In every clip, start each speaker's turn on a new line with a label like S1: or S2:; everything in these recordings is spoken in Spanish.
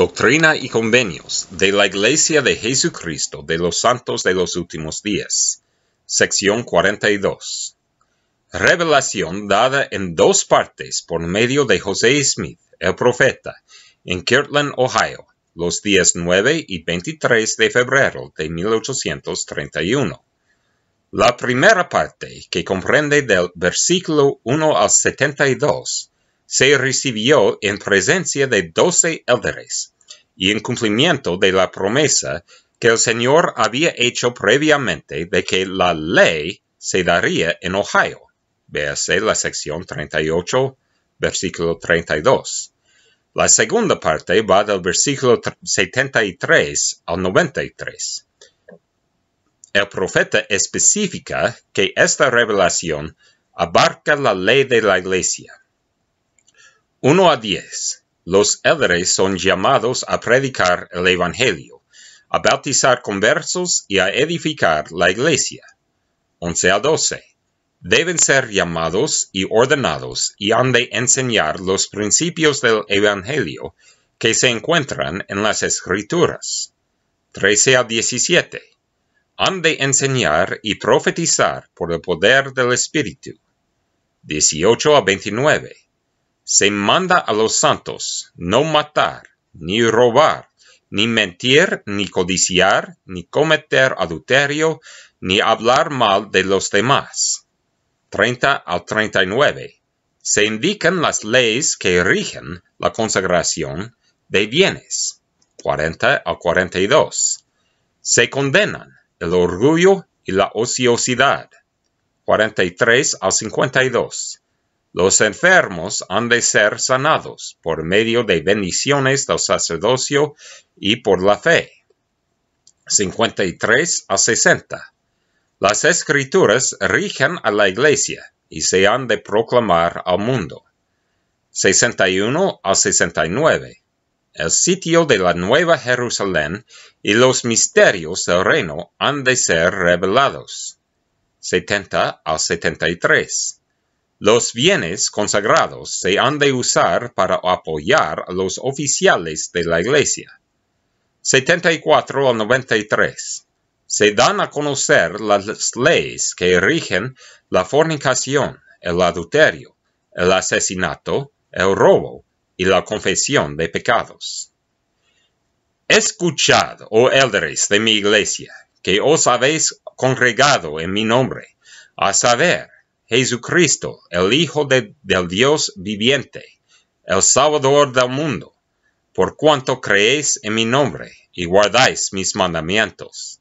S1: Doctrina y Convenios de la Iglesia de Jesucristo de los Santos de los Últimos Días. Sección 42. Revelación dada en dos partes por medio de José e. Smith, el profeta, en Kirtland, Ohio, los días 9 y 23 de febrero de 1831. La primera parte, que comprende del versículo 1 al 72, se recibió en presencia de doce élderes, y en cumplimiento de la promesa que el Señor había hecho previamente de que la ley se daría en Ohio. Véase la sección 38, versículo 32. La segunda parte va del versículo 73 al 93. El profeta especifica que esta revelación abarca la ley de la iglesia 1 a 10. Los elders son llamados a predicar el Evangelio, a bautizar conversos y a edificar la iglesia. 11 a 12. Deben ser llamados y ordenados y han de enseñar los principios del Evangelio que se encuentran en las Escrituras. 13 a 17. Han de enseñar y profetizar por el poder del Espíritu. 18 a 29 se manda a los santos no matar, ni robar, ni mentir, ni codiciar, ni cometer adulterio, ni hablar mal de los demás. 30 al 39. Se indican las leyes que rigen la consagración de bienes. 40 al 42. Se condenan el orgullo y la ociosidad. 43 al 52 los enfermos han de ser sanados por medio de bendiciones del sacerdocio y por la fe. 53 a 60. Las escrituras rigen a la iglesia y se han de proclamar al mundo. 61 a 69. El sitio de la Nueva Jerusalén y los misterios del reino han de ser revelados. 70 a 73. Los bienes consagrados se han de usar para apoyar a los oficiales de la Iglesia. 74 al 93. Se dan a conocer las leyes que rigen la fornicación, el adulterio, el asesinato, el robo y la confesión de pecados. Escuchad, oh élderes de mi iglesia, que os habéis congregado en mi nombre, a saber, Jesucristo, el Hijo del Dios viviente, el Salvador del mundo, por cuanto creéis en mi nombre y guardáis mis mandamientos.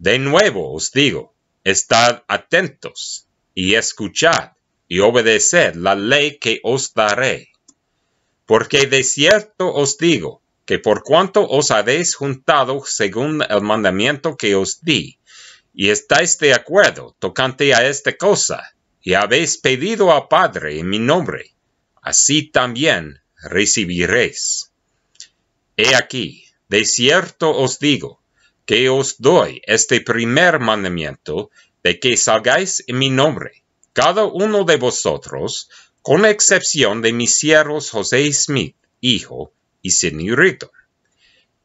S1: De nuevo os digo, estad atentos y escuchad y obedeced la ley que os daré. Porque de cierto os digo, que por cuanto os habéis juntado según el mandamiento que os di, y estáis de acuerdo tocante a esta cosa, y habéis pedido al Padre en mi nombre, así también recibiréis. He aquí, de cierto os digo, que os doy este primer mandamiento de que salgáis en mi nombre, cada uno de vosotros, con excepción de mis siervos José Smith, hijo, y señorito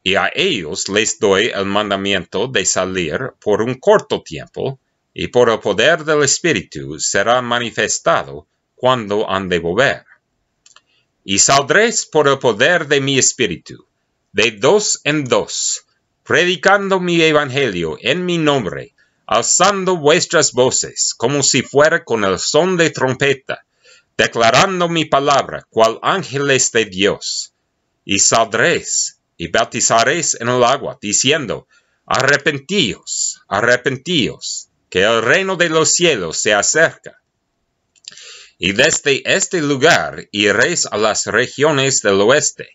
S1: y a ellos les doy el mandamiento de salir por un corto tiempo, y por el poder del Espíritu será manifestado cuando han de volver. Y saldréis por el poder de mi Espíritu, de dos en dos, predicando mi Evangelio en mi nombre, alzando vuestras voces como si fuera con el son de trompeta, declarando mi palabra cual ángeles de Dios. Y saldréis y bautizaréis en el agua, diciendo, arrepentíos, arrepentíos, que el reino de los cielos se acerca. Y desde este lugar iréis a las regiones del oeste,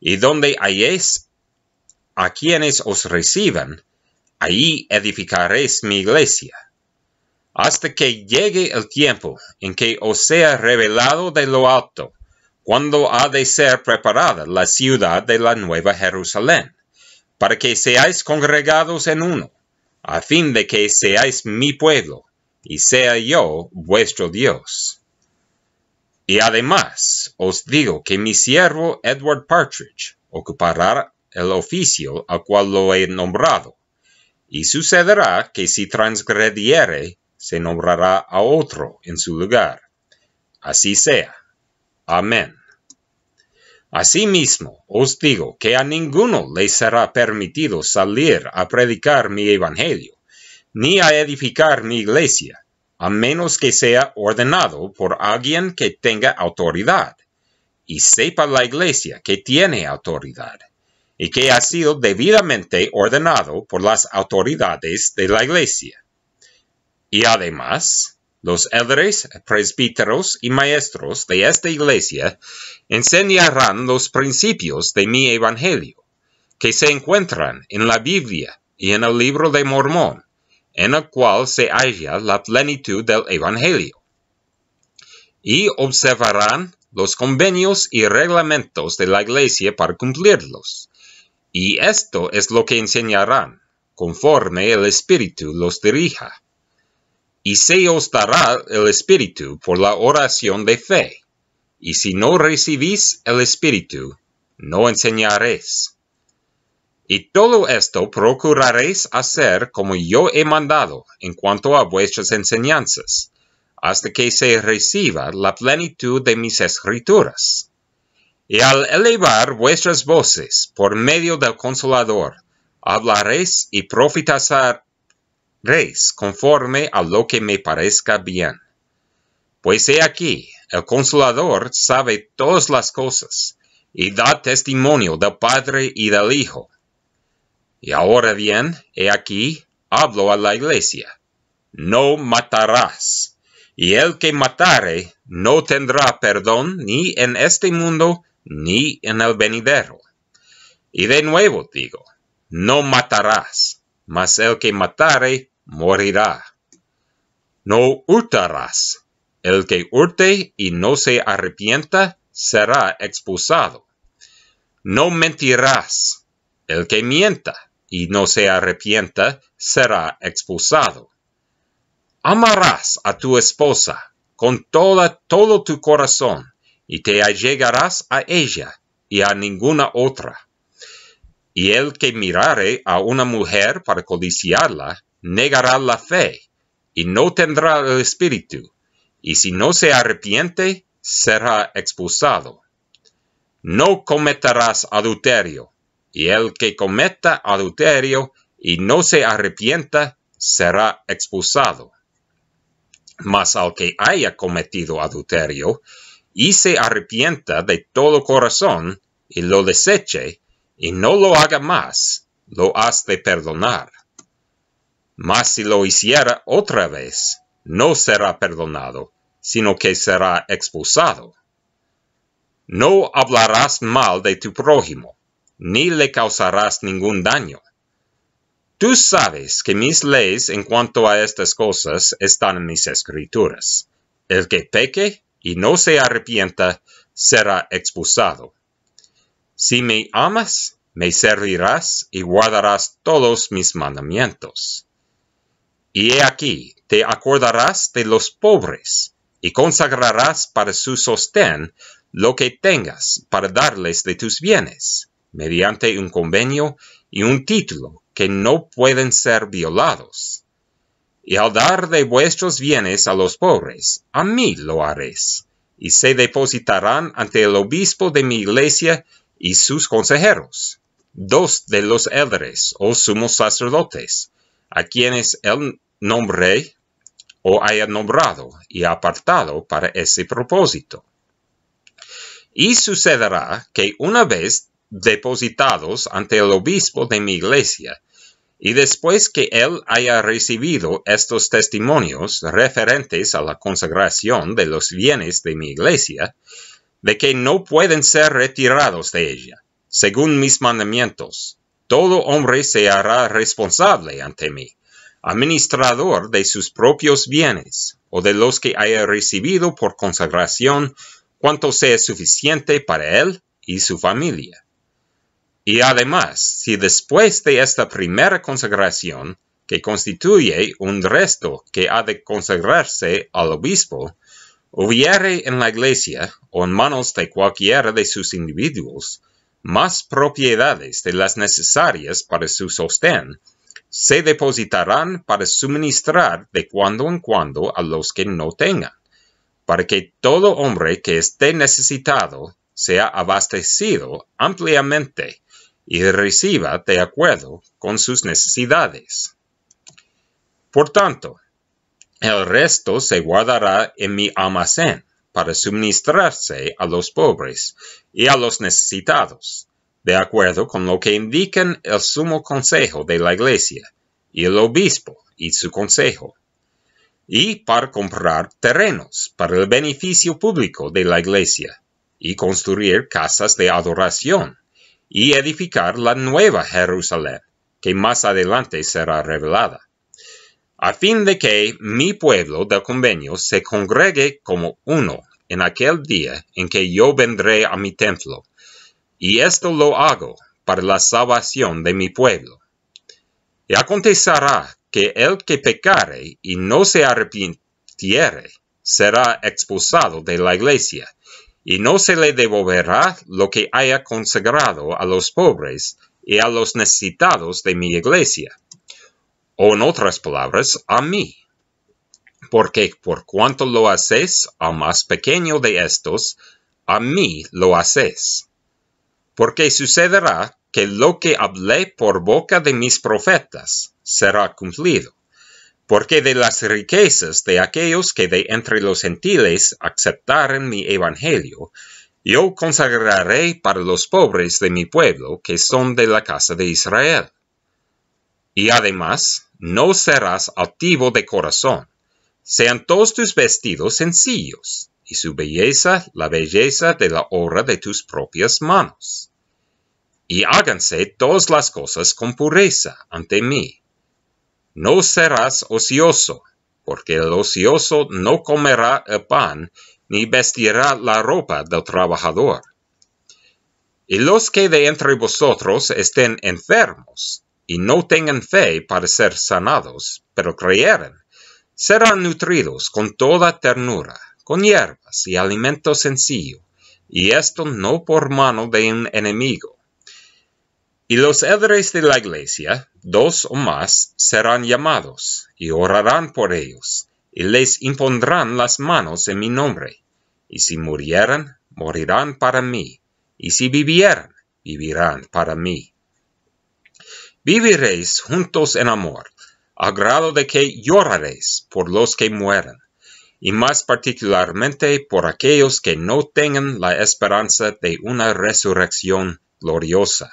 S1: y donde halléis a quienes os reciban, allí edificaréis mi iglesia. Hasta que llegue el tiempo en que os sea revelado de lo alto, cuando ha de ser preparada la ciudad de la nueva Jerusalén, para que seáis congregados en uno, a fin de que seáis mi pueblo, y sea yo vuestro Dios. Y además os digo que mi siervo Edward Partridge ocupará el oficio al cual lo he nombrado, y sucederá que si transgrediere, se nombrará a otro en su lugar. Así sea. Amén. Asimismo, os digo que a ninguno le será permitido salir a predicar mi evangelio, ni a edificar mi iglesia, a menos que sea ordenado por alguien que tenga autoridad, y sepa la iglesia que tiene autoridad, y que ha sido debidamente ordenado por las autoridades de la iglesia. Y además, los elders, presbíteros y maestros de esta iglesia enseñarán los principios de mi evangelio, que se encuentran en la Biblia y en el libro de Mormón, en el cual se halla la plenitud del evangelio. Y observarán los convenios y reglamentos de la iglesia para cumplirlos. Y esto es lo que enseñarán, conforme el Espíritu los dirija y se os dará el Espíritu por la oración de fe. Y si no recibís el Espíritu, no enseñaréis. Y todo esto procuraréis hacer como yo he mandado en cuanto a vuestras enseñanzas, hasta que se reciba la plenitud de mis escrituras. Y al elevar vuestras voces por medio del Consolador, hablaréis y profetizar, Reis, conforme a lo que me parezca bien. Pues he aquí, el consolador sabe todas las cosas, y da testimonio del Padre y del Hijo. Y ahora bien, he aquí, hablo a la iglesia. No matarás. Y el que matare no tendrá perdón ni en este mundo ni en el venidero. Y de nuevo digo, no matarás, mas el que matare morirá. No hurtarás. El que hurte y no se arrepienta será expulsado. No mentirás. El que mienta y no se arrepienta será expulsado. Amarás a tu esposa con toda, todo tu corazón y te allegarás a ella y a ninguna otra. Y el que mirare a una mujer para codiciarla, negará la fe y no tendrá el espíritu, y si no se arrepiente, será expulsado. No cometerás adulterio, y el que cometa adulterio y no se arrepienta, será expulsado. Mas al que haya cometido adulterio y se arrepienta de todo corazón y lo deseche y no lo haga más, lo has de perdonar mas si lo hiciera otra vez, no será perdonado, sino que será expulsado. No hablarás mal de tu prójimo, ni le causarás ningún daño. Tú sabes que mis leyes en cuanto a estas cosas están en mis escrituras. El que peque y no se arrepienta será expulsado. Si me amas, me servirás y guardarás todos mis mandamientos. Y he aquí, te acordarás de los pobres, y consagrarás para su sostén lo que tengas para darles de tus bienes, mediante un convenio y un título que no pueden ser violados. Y al dar de vuestros bienes a los pobres, a mí lo haréis, y se depositarán ante el obispo de mi iglesia y sus consejeros, dos de los élderes o sumos sacerdotes, a quienes él nombre o haya nombrado y apartado para ese propósito. Y sucederá que una vez depositados ante el obispo de mi iglesia, y después que él haya recibido estos testimonios referentes a la consagración de los bienes de mi iglesia, de que no pueden ser retirados de ella, según mis mandamientos, todo hombre se hará responsable ante mí administrador de sus propios bienes, o de los que haya recibido por consagración, cuanto sea suficiente para él y su familia. Y además, si después de esta primera consagración, que constituye un resto que ha de consagrarse al obispo, hubiere en la iglesia o en manos de cualquiera de sus individuos más propiedades de las necesarias para su sostén, se depositarán para suministrar de cuando en cuando a los que no tengan, para que todo hombre que esté necesitado sea abastecido ampliamente y reciba de acuerdo con sus necesidades. Por tanto, el resto se guardará en mi almacén para suministrarse a los pobres y a los necesitados de acuerdo con lo que indican el sumo consejo de la iglesia y el obispo y su consejo, y para comprar terrenos para el beneficio público de la iglesia, y construir casas de adoración, y edificar la nueva Jerusalén, que más adelante será revelada a fin de que mi pueblo del convenio se congregue como uno en aquel día en que yo vendré a mi templo y esto lo hago para la salvación de mi pueblo. Y acontecerá que el que pecare y no se arrepintiere será expulsado de la iglesia, y no se le devolverá lo que haya consagrado a los pobres y a los necesitados de mi iglesia, o en otras palabras, a mí. Porque por cuanto lo haces a más pequeño de estos, a mí lo haces. Porque sucederá que lo que hablé por boca de mis profetas será cumplido. Porque de las riquezas de aquellos que de entre los gentiles aceptaren mi evangelio, yo consagraré para los pobres de mi pueblo que son de la casa de Israel. Y además, no serás altivo de corazón. Sean todos tus vestidos sencillos, y su belleza la belleza de la obra de tus propias manos y háganse todas las cosas con pureza ante mí. No serás ocioso, porque el ocioso no comerá el pan, ni vestirá la ropa del trabajador. Y los que de entre vosotros estén enfermos, y no tengan fe para ser sanados, pero creyeren, serán nutridos con toda ternura, con hierbas y alimento sencillo, y esto no por mano de un enemigo y los edres de la iglesia, dos o más, serán llamados, y orarán por ellos, y les impondrán las manos en mi nombre. Y si murieran, morirán para mí, y si vivieran, vivirán para mí. Viviréis juntos en amor, a grado de que lloraréis por los que mueran, y más particularmente por aquellos que no tengan la esperanza de una resurrección gloriosa.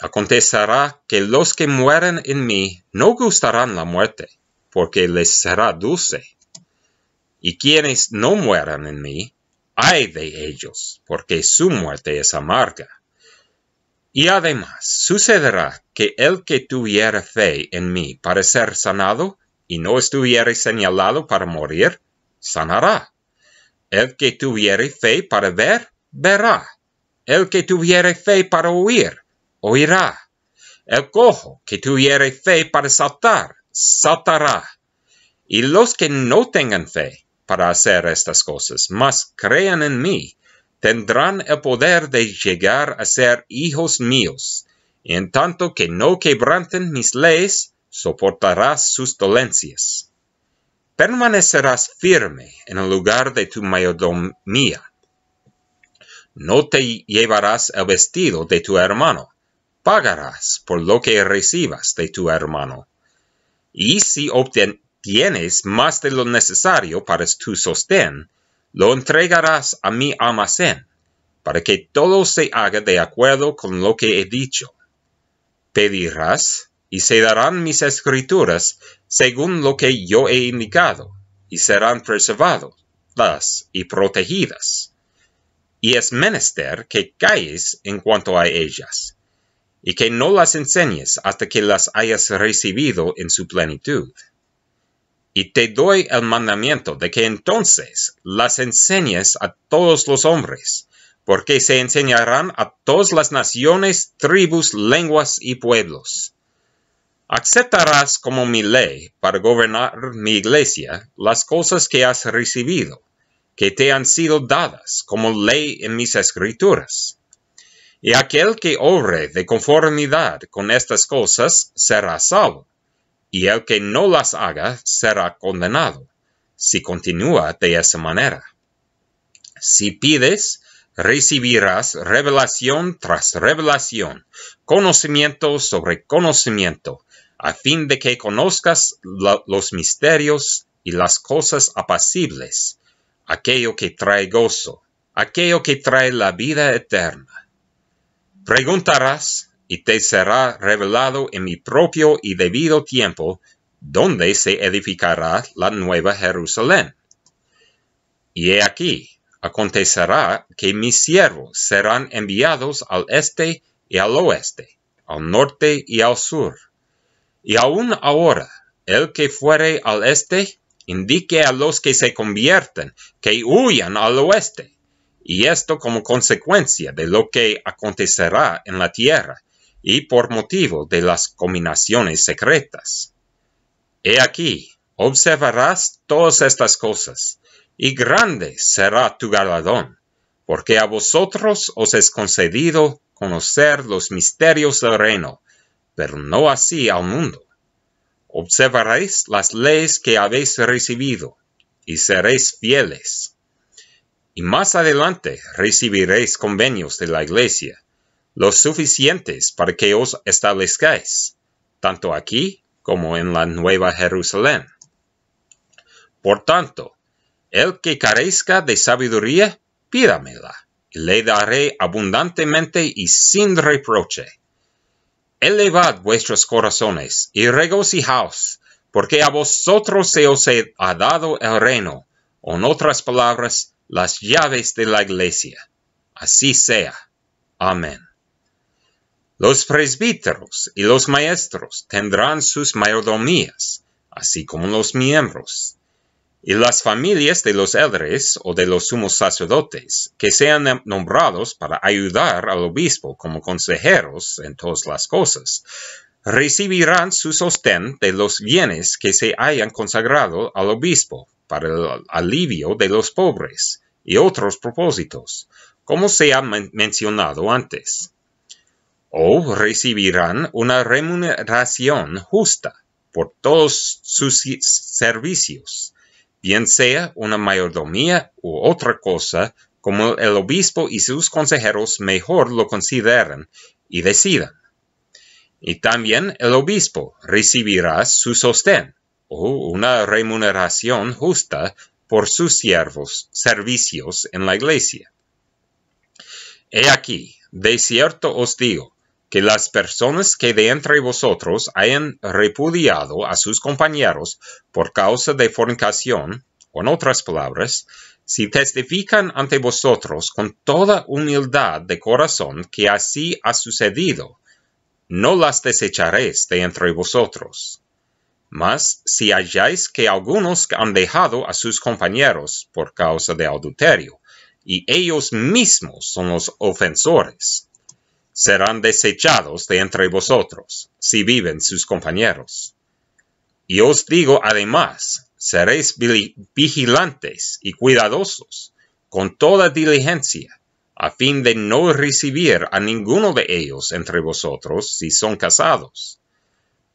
S1: Acontecerá que los que mueren en mí no gustarán la muerte, porque les será dulce. Y quienes no mueran en mí, ay de ellos, porque su muerte es amarga. Y además sucederá que el que tuviera fe en mí para ser sanado y no estuviere señalado para morir, sanará. El que tuviere fe para ver, verá. El que tuviere fe para oír, oirá. El cojo que tuviere fe para saltar, saltará. Y los que no tengan fe para hacer estas cosas, mas crean en mí, tendrán el poder de llegar a ser hijos míos. Y en tanto que no quebranten mis leyes, soportarás sus dolencias. Permanecerás firme en el lugar de tu mayordomía. No te llevarás el vestido de tu hermano, pagarás por lo que recibas de tu hermano. Y si obtienes más de lo necesario para tu sostén, lo entregarás a mi almacén, para que todo se haga de acuerdo con lo que he dicho. Pedirás, y se darán mis escrituras según lo que yo he indicado, y serán preservadas y protegidas. Y es menester que calles en cuanto a ellas y que no las enseñes hasta que las hayas recibido en su plenitud. Y te doy el mandamiento de que entonces las enseñes a todos los hombres, porque se enseñarán a todas las naciones, tribus, lenguas y pueblos. Aceptarás como mi ley para gobernar mi iglesia las cosas que has recibido, que te han sido dadas como ley en mis escrituras y aquel que obre de conformidad con estas cosas será salvo, y el que no las haga será condenado, si continúa de esa manera. Si pides, recibirás revelación tras revelación, conocimiento sobre conocimiento, a fin de que conozcas los misterios y las cosas apacibles, aquello que trae gozo, aquello que trae la vida eterna Preguntarás y te será revelado en mi propio y debido tiempo dónde se edificará la nueva Jerusalén. Y he aquí, acontecerá que mis siervos serán enviados al este y al oeste, al norte y al sur. Y aun ahora, el que fuere al este, indique a los que se convierten que huyan al oeste y esto como consecuencia de lo que acontecerá en la tierra y por motivo de las combinaciones secretas. He aquí, observarás todas estas cosas, y grande será tu galardón, porque a vosotros os es concedido conocer los misterios del reino, pero no así al mundo. Observaréis las leyes que habéis recibido, y seréis fieles y más adelante recibiréis convenios de la Iglesia, los suficientes para que os establezcáis, tanto aquí como en la Nueva Jerusalén. Por tanto, el que carezca de sabiduría, pídamela, y le daré abundantemente y sin reproche. Elevad vuestros corazones y regocijaos, porque a vosotros se os ha dado el reino, en otras palabras, las llaves de la iglesia. Así sea. Amén. Los presbíteros y los maestros tendrán sus mayordomías, así como los miembros, y las familias de los edres o de los sumos sacerdotes, que sean nombrados para ayudar al obispo como consejeros en todas las cosas, recibirán su sostén de los bienes que se hayan consagrado al obispo para el alivio de los pobres, y otros propósitos, como se ha mencionado antes, o recibirán una remuneración justa por todos sus servicios, bien sea una mayordomía u otra cosa, como el obispo y sus consejeros mejor lo consideren y decidan. Y también el obispo recibirá su sostén o una remuneración justa por sus siervos servicios en la iglesia. He aquí, de cierto os digo, que las personas que de entre vosotros hayan repudiado a sus compañeros por causa de fornicación, o otras palabras, si testifican ante vosotros con toda humildad de corazón que así ha sucedido, no las desecharéis de entre vosotros. Mas si halláis que algunos han dejado a sus compañeros por causa de adulterio, y ellos mismos son los ofensores, serán desechados de entre vosotros, si viven sus compañeros. Y os digo además, seréis vigilantes y cuidadosos, con toda diligencia, a fin de no recibir a ninguno de ellos entre vosotros si son casados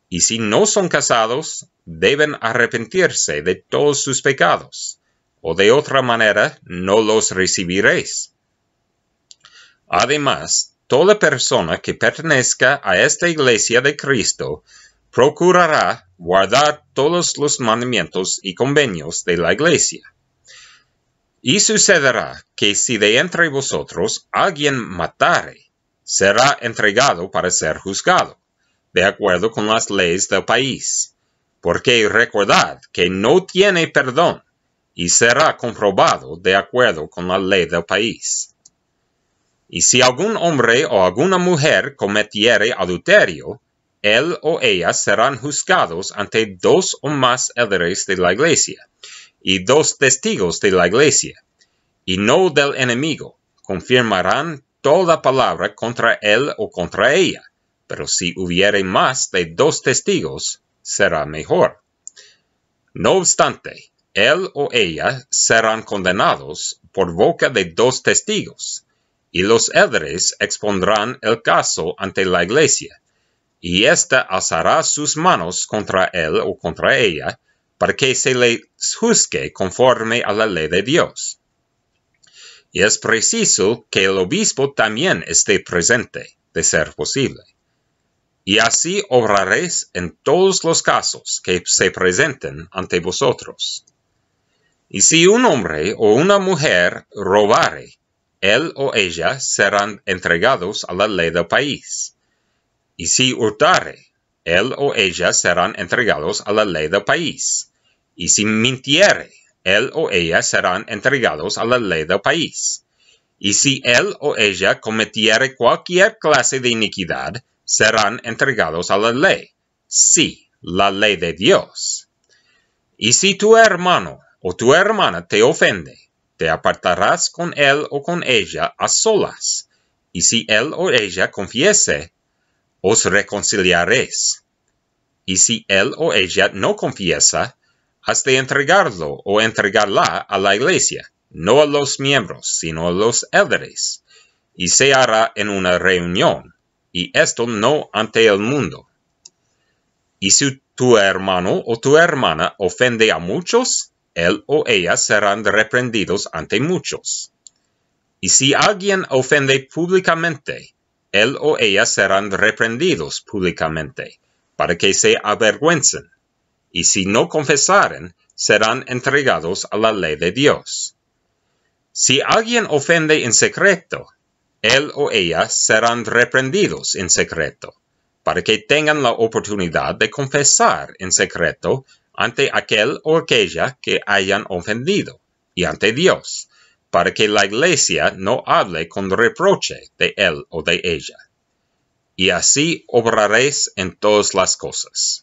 S1: y si no son casados, deben arrepentirse de todos sus pecados, o de otra manera no los recibiréis. Además, toda persona que pertenezca a esta iglesia de Cristo procurará guardar todos los mandamientos y convenios de la iglesia. Y sucederá que si de entre vosotros alguien matare, será entregado para ser juzgado de acuerdo con las leyes del país, porque recordad que no tiene perdón y será comprobado de acuerdo con la ley del país. Y si algún hombre o alguna mujer cometiere adulterio, él o ella serán juzgados ante dos o más elders de la iglesia, y dos testigos de la iglesia, y no del enemigo, confirmarán toda palabra contra él o contra ella pero si hubiere más de dos testigos, será mejor. No obstante, él o ella serán condenados por boca de dos testigos, y los edres expondrán el caso ante la iglesia, y ésta alzará sus manos contra él o contra ella, para que se le juzgue conforme a la ley de Dios. Y es preciso que el obispo también esté presente, de ser posible y así obraréis en todos los casos que se presenten ante vosotros. Y si un hombre o una mujer robare, él o ella serán entregados a la ley del país. Y si hurtare, él o ella serán entregados a la ley del país. Y si mintiere, él o ella serán entregados a la ley del país. Y si él o ella cometiere cualquier clase de iniquidad, serán entregados a la ley, sí, la ley de Dios. Y si tu hermano o tu hermana te ofende, te apartarás con él o con ella a solas, y si él o ella confiese, os reconciliaréis. Y si él o ella no confiesa, has de entregarlo o entregarla a la iglesia, no a los miembros, sino a los elders. y se hará en una reunión y esto no ante el mundo. Y si tu hermano o tu hermana ofende a muchos, él o ella serán reprendidos ante muchos. Y si alguien ofende públicamente, él o ella serán reprendidos públicamente, para que se avergüencen. Y si no confesaren, serán entregados a la ley de Dios. Si alguien ofende en secreto, él o ella serán reprendidos en secreto, para que tengan la oportunidad de confesar en secreto ante aquel o aquella que hayan ofendido, y ante Dios, para que la iglesia no hable con reproche de él o de ella. Y así obraréis en todas las cosas.